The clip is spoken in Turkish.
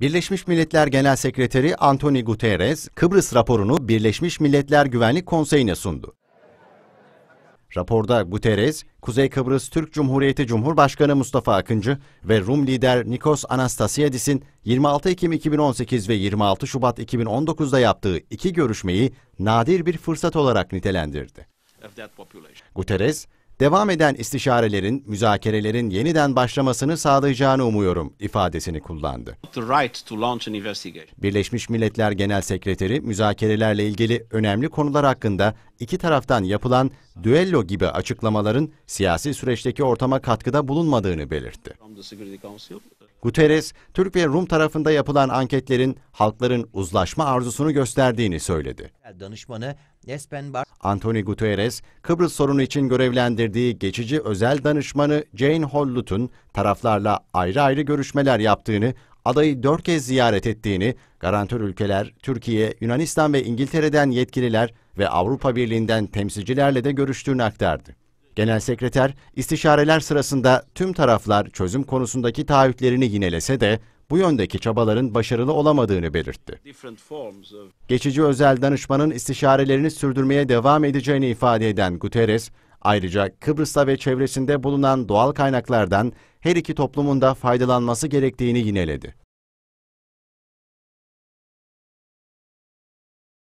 Birleşmiş Milletler Genel Sekreteri Antonio Guterres, Kıbrıs raporunu Birleşmiş Milletler Güvenlik Konseyi'ne sundu. Raporda Guterres, Kuzey Kıbrıs Türk Cumhuriyeti Cumhurbaşkanı Mustafa Akıncı ve Rum lider Nikos Anastasiadis'in 26 Ekim 2018 ve 26 Şubat 2019'da yaptığı iki görüşmeyi nadir bir fırsat olarak nitelendirdi. Guterres, devam eden istişarelerin, müzakerelerin yeniden başlamasını sağlayacağını umuyorum ifadesini kullandı. Birleşmiş Milletler Genel Sekreteri müzakerelerle ilgili önemli konular hakkında iki taraftan yapılan düello gibi açıklamaların siyasi süreçteki ortama katkıda bulunmadığını belirtti. Guterres, Türk ve Rum tarafında yapılan anketlerin halkların uzlaşma arzusunu gösterdiğini söyledi. Danışmanı Anthony Guterres, Kıbrıs sorunu için görevlendirdiği geçici özel danışmanı Jane Hollut'un taraflarla ayrı ayrı görüşmeler yaptığını, adayı dört kez ziyaret ettiğini, garantör ülkeler, Türkiye, Yunanistan ve İngiltere'den yetkililer ve Avrupa Birliği'nden temsilcilerle de görüştüğünü aktardı. Genel Sekreter, istişareler sırasında tüm taraflar çözüm konusundaki taahhütlerini yinelese de bu yöndeki çabaların başarılı olamadığını belirtti. Geçici özel danışmanın istişarelerini sürdürmeye devam edeceğini ifade eden Guterres, ayrıca Kıbrıs'ta ve çevresinde bulunan doğal kaynaklardan her iki toplumun da faydalanması gerektiğini yineledi.